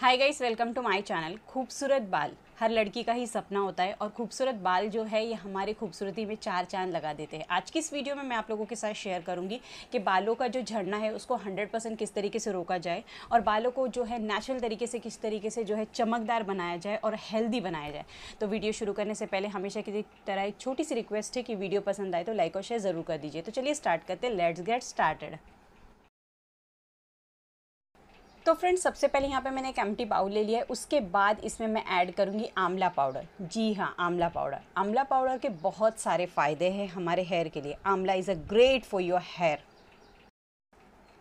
hi guys welcome to my channel खूबसूरत बाल हर लड़की का ही सपना होता है और खूबसूरत बाल जो है ये हमारे खूबसूरती में चार चांद लगा देते हैं आज की इस वीडियो में मैं आप लोगों के साथ शेयर करूंगी कि बालों का जो झड़ना है उसको 100 परसेंट किस तरीके से रोका जाए और बालों को जो है नेचुरल तरीके से किस तरीके से जो है चमकदार बनाया जाए और हेल्दी बनाया जाए तो वीडियो शुरू करने से पहले हमेशा की तरह एक छोटी सी रिक्वेस्ट है कि वीडियो पसंद आए तो लाइक और शेयर ज़रूर कर दीजिए तो चलिए स्टार्ट करते हैं लेट्स गेट स्टार्टेड तो फ्रेंड्स सबसे पहले यहाँ पे मैंने एक एम्प्टी बाउल ले लिया है उसके बाद इसमें मैं ऐड करूँगी आंवला पाउडर जी हाँ आंवला पाउडर आंवला पाउडर के बहुत सारे फ़ायदे हैं हमारे हेयर के लिए amla is a great for your hair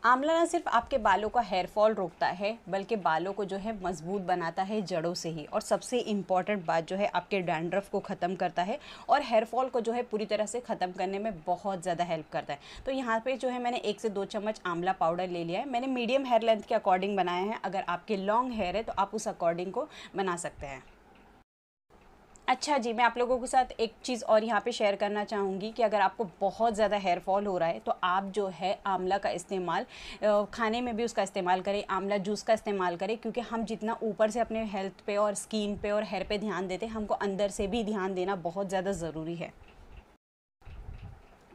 आंवला ना सिर्फ आपके बालों का हेयर फॉल रोकता है बल्कि बालों को जो है मजबूत बनाता है जड़ों से ही और सबसे इम्पॉर्टेंट बात जो है आपके डैंड्रफ को ख़त्म करता है और हेयर फॉल को जो है पूरी तरह से ख़त्म करने में बहुत ज़्यादा हेल्प करता है तो यहाँ पे जो है मैंने एक से दो चम्मच आंवला पाउडर ले लिया है मैंने मीडियम हेयर लेंथ के अकॉर्डिंग बनाया है अगर आपके लॉन्ग हेयर है तो आप उस अकॉर्डिंग को बना सकते हैं अच्छा जी मैं आप लोगों के साथ एक चीज़ और यहाँ पे शेयर करना चाहूँगी कि अगर आपको बहुत ज़्यादा हेयर फॉल हो रहा है तो आप जो है आंवला का इस्तेमाल खाने में भी उसका इस्तेमाल करें आंवला जूस का इस्तेमाल करें क्योंकि हम जितना ऊपर से अपने हेल्थ पे और स्किन पे और हेयर पे ध्यान देते हैं हमको अंदर से भी ध्यान देना बहुत ज़्यादा ज़रूरी है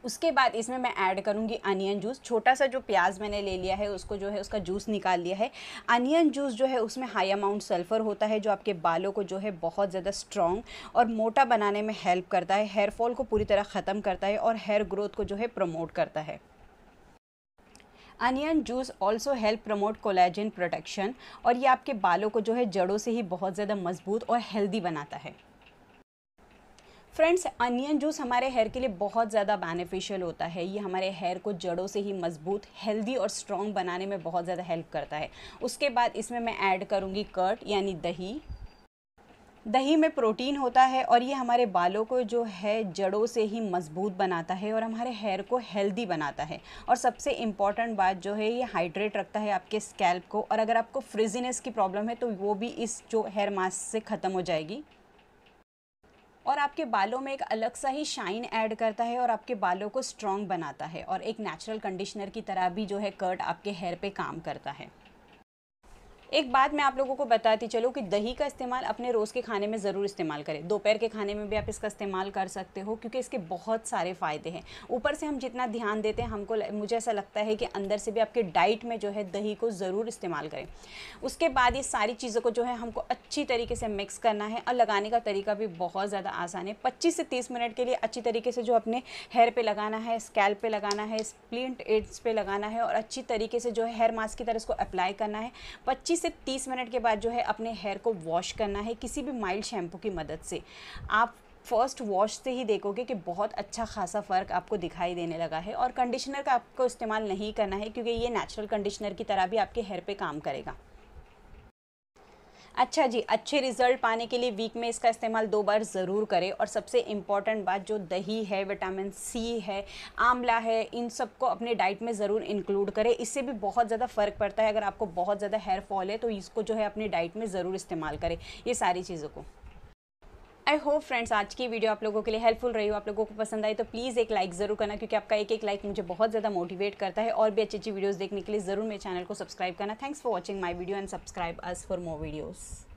उसके बाद इसमें मैं ऐड करूँगी अनियन जूस छोटा सा जो प्याज मैंने ले लिया है उसको जो है उसका जूस निकाल लिया है अनियन जूस जो है उसमें हाई अमाउंट सल्फ़र होता है जो आपके बालों को जो है बहुत ज़्यादा स्ट्रॉन्ग और मोटा बनाने में हेल्प करता है हेयर फॉल को पूरी तरह ख़त्म करता है और हेयर ग्रोथ को जो है प्रमोट करता है onion juice also help promote collagen protection और ये आपके बालों को जो है जड़ों से ही बहुत ज़्यादा मजबूत और हेल्दी बनाता है फ्रेंड्स अनियन जूस हमारे हेयर के लिए बहुत ज़्यादा बेनिफिशियल होता है ये हमारे हेयर को जड़ों से ही मजबूत हेल्दी और स्ट्रॉन्ग बनाने में बहुत ज़्यादा हेल्प करता है उसके बाद इसमें मैं ऐड करूँगी कर्ट यानी दही दही में प्रोटीन होता है और ये हमारे बालों को जो है जड़ों से ही मजबूत बनाता है और हमारे हेयर को हेल्दी बनाता है और सबसे इम्पॉर्टेंट बात जो है ये हाइड्रेट रखता है आपके स्कैल्प को और अगर आपको फ्रिजीनेस की प्रॉब्लम है तो वो भी इस जो हेयर मास्क से ख़त्म हो जाएगी और आपके बालों में एक अलग सा ही शाइन ऐड करता है और आपके बालों को स्ट्रॉन्ग बनाता है और एक नेचुरल कंडीशनर की तरह भी जो है कर्ट आपके हेयर पे काम करता है एक बात मैं आप लोगों को बताती चलो कि दही का इस्तेमाल अपने रोज़ के खाने में ज़रूर इस्तेमाल करें दोपहर के खाने में भी आप इसका इस्तेमाल कर सकते हो क्योंकि इसके बहुत सारे फ़ायदे हैं ऊपर से हम जितना ध्यान देते हैं हमको मुझे ऐसा लगता है कि अंदर से भी आपके डाइट में जो है दही को ज़रूर इस्तेमाल करें उसके बाद ये सारी चीज़ों को जो है हमको अच्छी तरीके से मिक्स करना है और लगाने का तरीका भी बहुत ज़्यादा आसान है पच्चीस से तीस मिनट के लिए अच्छी तरीके से जो अपने हेयर पर लगाना है स्कैल्प पर लगाना है स्प्लिंट एड्स पर लगाना है और अच्छी तरीके से जो है हेयर मास्क की तरह इसको अप्लाई करना है पच्चीस से 30 मिनट के बाद जो है अपने हेयर को वॉश करना है किसी भी माइल्ड शैम्पू की मदद से आप फर्स्ट वॉश से ही देखोगे कि बहुत अच्छा खासा फ़र्क आपको दिखाई देने लगा है और कंडीशनर का आपको इस्तेमाल नहीं करना है क्योंकि ये नेचुरल कंडीशनर की तरह भी आपके हेयर पे काम करेगा अच्छा जी अच्छे रिजल्ट पाने के लिए वीक में इसका इस्तेमाल दो बार ज़रूर करें और सबसे इम्पॉर्टेंट बात जो दही है विटामिन सी है आंवला है इन सबको अपने डाइट में ज़रूर इंक्लूड करें इससे भी बहुत ज़्यादा फ़र्क पड़ता है अगर आपको बहुत ज़्यादा हेयर फॉल है तो इसको जो है अपने डाइट में ज़रूर इस्तेमाल करें ये सारी चीज़ों को आई होप फ्रेंड्स आज की वीडियो आप लोगों के लिए हेल्पफुल रही हो आप लोगों को पसंद आई तो प्लीज़ एक लाइक ज़रूर करना क्योंकि आपका एक एक लाइक मुझे बहुत ज़्यादा मोटिवेट करता है और भी अच्छी अच्छी वीडियोज़ देखने के लिए ज़रूर मेरे चैनल को सब्सक्राइब करना thanks for watching my video and subscribe us for more videos